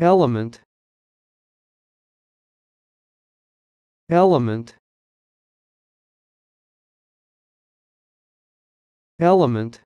element element element